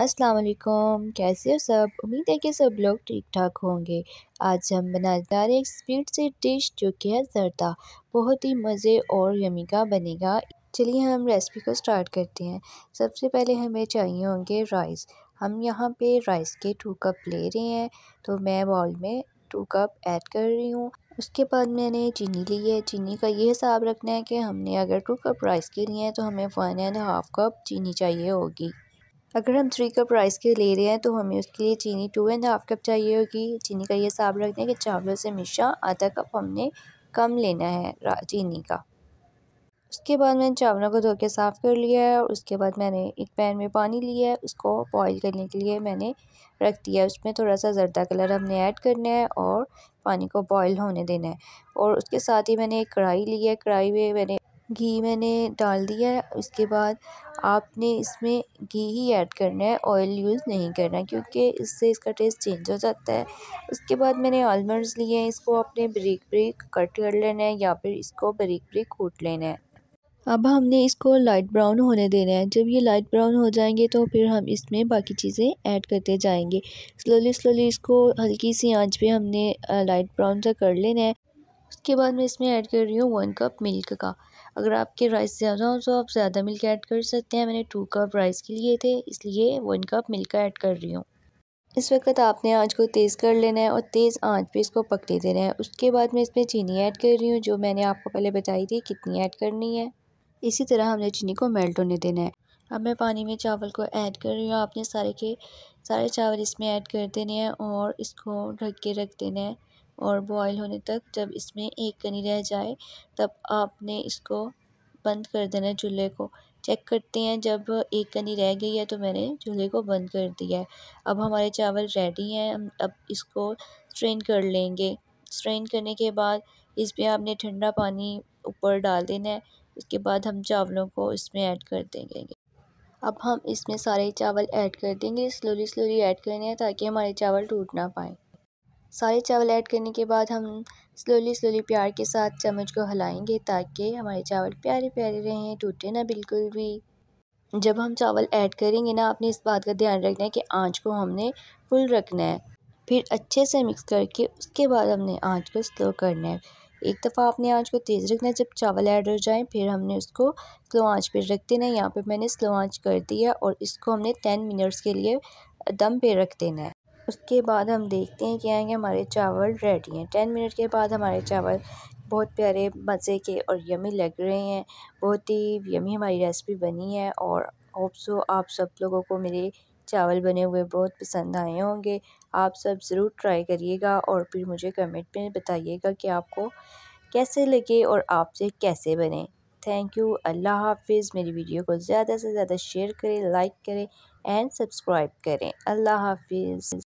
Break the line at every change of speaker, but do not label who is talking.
अस्सलाम वालेकुम कैसे हो सब उम्मीद है कि सब लोग ठीक ठाक होंगे आज हम बनाने जा रहे हैं एक स्वीट सी डिश जो कि है जरदा बहुत ही मज़े और यमी का बनेगा चलिए हम रेसिपी को स्टार्ट करते हैं सबसे पहले हमें चाहिए होंगे राइस हम यहाँ पे राइस के टू कप ले रहे हैं तो मैं बॉल में टू कप ऐड कर रही हूँ उसके बाद मैंने चीनी ली है चीनी का ये हिसाब रखना है कि हमने अगर टू कप राइस के लिए हैं तो हमें वन एंड हाफ़ कप चीनी चाहिए होगी अगर हम थ्री कप राइस के ले रहे हैं तो हमें उसके लिए चीनी टू एंड हाफ कप चाहिए होगी चीनी का ये हिसाब रख दें कि चावलों से हमेशा आधा कप हमने कम लेना है चीनी का उसके बाद मैंने चावलों को धो के साफ़ कर लिया है और उसके बाद मैंने एक पैन में पानी लिया है उसको बॉईल करने के लिए मैंने रख दिया उसमें थोड़ा सा जर्दा कलर हमने ऐड करना है और पानी को बॉईल होने देना है और उसके साथ ही मैंने एक कढ़ाई ली है कढ़ाई में मैंने घी मैंने डाल दिया है उसके बाद आपने इसमें घी ही ऐड करना है ऑयल यूज़ नहीं करना है क्योंकि इससे इसका टेस्ट चेंज हो जाता है उसके बाद मैंने आलमंड्स लिए हैं इसको आपने ब्रिक ब्रिक कट कर लेना है या फिर इसको ब्रिक ब्रिक कूट लेना है अब हमने इसको लाइट ब्राउन होने देना है जब ये लाइट ब्राउन हो जाएंगे तो फिर हम इसमें बाकी चीज़ें ऐड करते जाएंगे स्लोली स्लोली इसको हल्की सी आंच पे हमने लाइट ब्राउन सा कर लेना है उसके बाद मैं इसमें ऐड कर रही हूँ वन कप मिल्क का अगर आपके राइस ज़्यादा हो तो आप ज़्यादा मिल्क ऐड कर सकते हैं मैंने टू कप राइस के लिए थे इसलिए वन कप मिल्क ऐड कर रही हूँ इस वक्त आपने आँच को तेज़ कर लेना है और तेज़ आँच पे इसको पकने देना है उसके बाद मैं इसमें चीनी ऐड कर रही हूँ जो मैंने आपको पहले बताई थी कितनी ऐड करनी है इसी तरह हमने चीनी को मेल्ट होने देना है अब मैं पानी में चावल को ऐड कर रही हूँ आपने सारे के सारे चावल इसमें ऐड कर देने हैं और इसको ढक के रख देना है और बॉयल होने तक जब इसमें एक कनी रह जाए तब आपने इसको बंद कर देना चूल्हे को चेक करते हैं जब एक कनी रह गई है तो मैंने चूल्हे को बंद कर दिया है अब हमारे चावल रेडी हैं हम अब इसको स्ट्रेन कर लेंगे स्ट्रेन करने के बाद इस पर आपने ठंडा पानी ऊपर डाल देना है उसके बाद हम चावलों को इसमें ऐड कर देंगे अब हम इसमें सारे चावल ऐड कर देंगे स्लोली स्लोली ऐड करने हैं ताकि हमारे चावल टूट ना पाए सारे चावल ऐड करने के बाद हम स्लोली स्लोली प्यार के साथ चम्मच को हिलाएंगे ताकि हमारे चावल प्यारे प्यारे रहें टूटे ना बिल्कुल भी जब हम चावल ऐड करेंगे ना अपने इस बात का ध्यान रखना है कि आंच को हमने फुल रखना है फिर अच्छे से मिक्स करके उसके बाद हमने आंच को स्लो करना है एक दफ़ा आपने आंच को तेज़ रखना है जब चावल ऐड हो जाए फिर हमने उसको स्लो आंच पर रख देना है यहाँ पर मैंने स्लो आंच कर दिया और इसको हमने टेन मिनट्स के लिए दम पे रख देना है उसके बाद हम देखते हैं कि आएंगे हमारे चावल रेडी हैं टेन मिनट के बाद हमारे चावल बहुत प्यारे मज़े के और यमी लग रहे हैं बहुत ही यमी हमारी रेसिपी बनी है और होप सो आप सब लोगों को मेरे चावल बने हुए बहुत पसंद आए होंगे आप सब ज़रूर ट्राई करिएगा और फिर मुझे कमेंट में बताइएगा कि आपको कैसे लगे और आपसे कैसे बने थैंक यू अल्लाह हाफिज़ मेरी वीडियो को ज़्यादा से ज़्यादा शेयर करें लाइक करें एंड सब्सक्राइब करें अल्लाह हाफिज़